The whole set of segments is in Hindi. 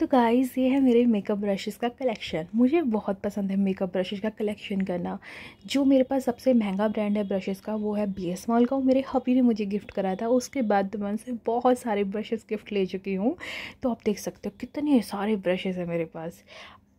तो गाइस ये है मेरे मेकअप ब्रशेस का कलेक्शन मुझे बहुत पसंद है मेकअप ब्रशेस का कलेक्शन करना जो मेरे पास सबसे महंगा ब्रांड है ब्रशेस का वो है बी एस मॉल का मेरे हबी ने मुझे गिफ्ट करा था उसके बाद तो मैं से बहुत सारे ब्रशेस गिफ्ट ले चुकी हूँ तो आप देख सकते हो कितने सारे ब्रशेस हैं मेरे पास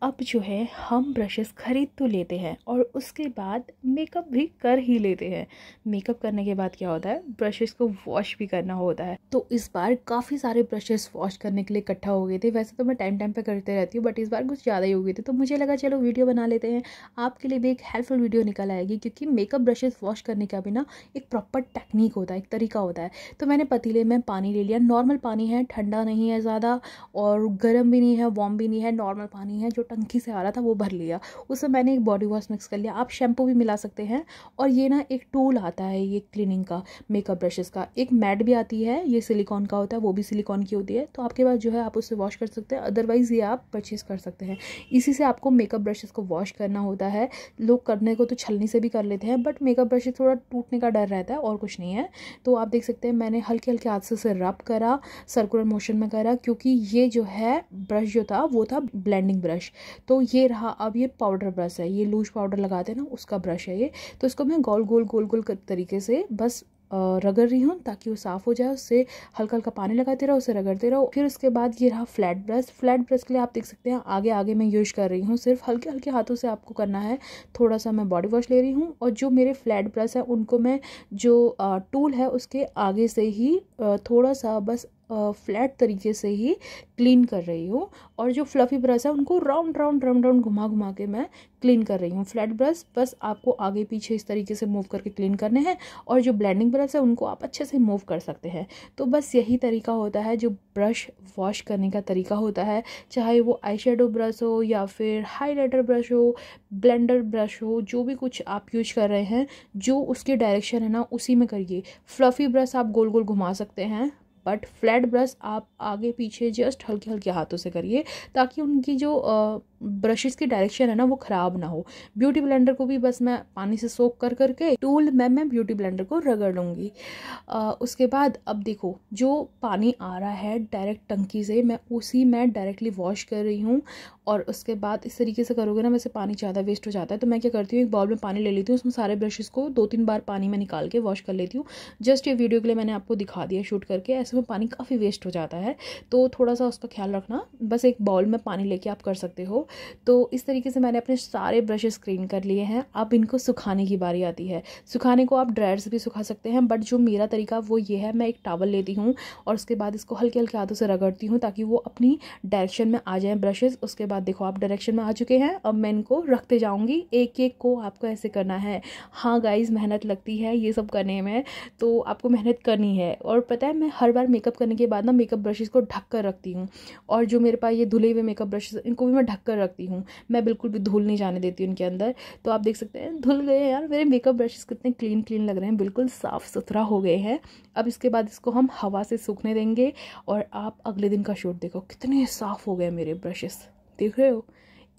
अब जो है हम ब्रशेस ख़रीद तो लेते हैं और उसके बाद मेकअप भी कर ही लेते हैं मेकअप करने के बाद क्या होता है ब्रशेस को वॉश भी करना होता है तो इस बार काफ़ी सारे ब्रशेस वॉश करने के लिए इकट्ठा हो गए थे वैसे तो मैं टाइम टाइम पे करते रहती हूँ बट इस बार कुछ ज़्यादा ही हो गए थे तो मुझे लगा चलो वीडियो बना लेते हैं आपके लिए भी एक हेल्पफुल वीडियो निकल आएगी क्योंकि मेकअप ब्रशेस वॉश करने का भी ना एक प्रॉपर टेक्निक होता है एक तरीका होता है तो मैंने पतीले में पानी ले लिया नॉर्मल पानी है ठंडा नहीं है ज़्यादा और गर्म भी नहीं है वॉम भी नहीं है नॉर्मल पानी है जो टंकी से आ रहा था वो भर लिया उसमें मैंने एक बॉडी वॉश मिक्स कर लिया आप शैम्पू भी मिला सकते हैं और ये ना एक टूल आता है ये क्लीनिंग का मेकअप ब्रशेस का एक मैट भी आती है ये सिलिकॉन का होता है वो भी सिलिकॉन की होती है तो आपके पास जो है आप उससे वॉश कर सकते हैं अदरवाइज़ ये आप परचेज़ कर सकते हैं इसी से आपको मेकअप ब्रशेज़ को वॉश करना होता है लोग करने को तो छलनी से भी कर लेते हैं बट मेकअप ब्रशेज थोड़ा टूटने का डर रहता है और कुछ नहीं है तो आप देख सकते हैं मैंने हल्के हल्के हाथ से रब करा सर्कुलर मोशन में करा क्योंकि ये जो है ब्रश जो था वो था ब्लेंडिंग ब्रश तो ये रहा अब ये पाउडर ब्रश है ये लूज पाउडर लगाते हैं ना उसका ब्रश है ये तो इसको मैं गोल गोल गोल गोल तरीके से बस रगड़ रही हूँ ताकि वो साफ़ हो जाए उससे हल्का हल्का पानी लगाते रहो उसे रगड़ते रहो फिर उसके बाद ये रहा फ्लैट ब्रश फ्लैट ब्रश के लिए आप देख सकते हैं आगे आगे मैं यूज कर रही हूँ सिर्फ हल्के हल्के हाथों से आपको करना है थोड़ा सा मैं बॉडी वॉश ले रही हूँ और जो मेरे फ्लैट ब्रश है उनको मैं जो टूल है उसके आगे से ही थोड़ा सा बस फ्लैट तरीके से ही क्लीन कर रही हूँ और जो फ्लफ़ी ब्रश है उनको राउंड राउंड राउंड राउंड घुमा घुमा के मैं क्लीन कर रही हूँ फ्लैट ब्रश बस आपको आगे पीछे इस तरीके से मूव करके क्लीन करने हैं और जो ब्लेंडिंग ब्रश है उनको आप अच्छे से मूव कर सकते हैं तो बस यही तरीका होता है जो ब्रश वॉश करने का तरीका होता है चाहे वो आई ब्रश हो या फिर हाईलाइटर ब्रश हो ब्लेंडर ब्रश हो जो भी कुछ आप यूज कर रहे हैं जो उसके डायरेक्शन है ना उसी में करिए फ्लफ़ी ब्रश आप गोल गोल घुमा सकते हैं बट फ्लैट ब्रश आप आगे पीछे जस्ट हल्के हल्के हाथों से करिए ताकि उनकी जो ब्रशेस की डायरेक्शन है ना वो ख़राब ना हो ब्यूटी ब्लेंडर को भी बस मैं पानी से सोख कर करके टूल में मैं ब्यूटी ब्लेंडर को रगड़ लूँगी उसके बाद अब देखो जो पानी आ रहा है डायरेक्ट टंकी से मैं उसी में डायरेक्टली वॉश कर रही हूँ और उसके बाद इस तरीके से करोगे ना वैसे पानी ज़्यादा वेस्ट हो जाता है तो मैं क्या करती हूँ एक बाउल में पानी ले लेती हूँ उसमें सारे ब्रशेज़ को दो तीन बार पानी में निकाल के वॉश कर लेती हूँ जस्ट ये वीडियो के लिए मैंने आपको दिखा दिया शूट करके ऐसे में पानी काफ़ी वेस्ट हो जाता है तो थोड़ा सा उसका ख्याल रखना बस एक बॉल में पानी लेके आप कर सकते हो तो इस तरीके से मैंने अपने सारे ब्रशेस क्लीन कर लिए हैं अब इनको सुखाने की बारी आती है सुखाने को आप ड्रायर से भी सुखा सकते हैं बट जो मेरा तरीका वो ये है मैं एक टावल लेती हूँ और उसके बाद इसको हल्के हल्के हाथों से रगड़ती हूँ ताकि वो अपनी डायरेक्शन में आ जाएँ ब्रशेज उसके बाद देखो आप डायरेक्शन में आ चुके हैं अब मैं इनको रखते जाऊँगी एक एक को आपको ऐसे करना है हाँ गाइज मेहनत लगती है ये सब करने में तो आपको मेहनत करनी है और पता है मैं हर बार मेकअप करने के बाद ना मेकअप ब्रशेज़ को ढक कर रखती हूँ और जो मेरे पास ये धुले हुए मेकअप ब्रशेज़ इनको भी मैं ढक कर कर रखती हूँ मैं बिल्कुल भी धूल नहीं जाने देती उनके अंदर तो आप देख सकते हैं धुल गए हैं यार मेरे मेकअप ब्रशेस कितने क्लीन क्लीन लग रहे हैं बिल्कुल साफ़ सुथरा हो गए हैं अब इसके बाद इसको हम हवा से सूखने देंगे और आप अगले दिन का शूट देखो कितने साफ़ हो गए मेरे ब्रशेस देख रहे हो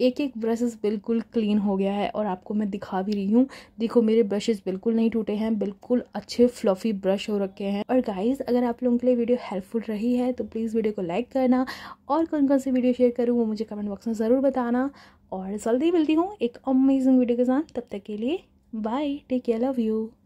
एक एक ब्रशेस बिल्कुल क्लीन हो गया है और आपको मैं दिखा भी रही हूँ देखो मेरे ब्रशेस बिल्कुल नहीं टूटे हैं बिल्कुल अच्छे फ्लफ़ी ब्रश हो रखे हैं और गाइज अगर आप लोगों के लिए वीडियो हेल्पफुल रही है तो प्लीज़ वीडियो को लाइक करना और कौन कौन सी वीडियो शेयर करूँ वो मुझे कमेंट बॉक्स में ज़रूर बताना और जल्दी मिलती हूँ एक अमेजिंग वीडियो के साथ तब तक के लिए bye take care love you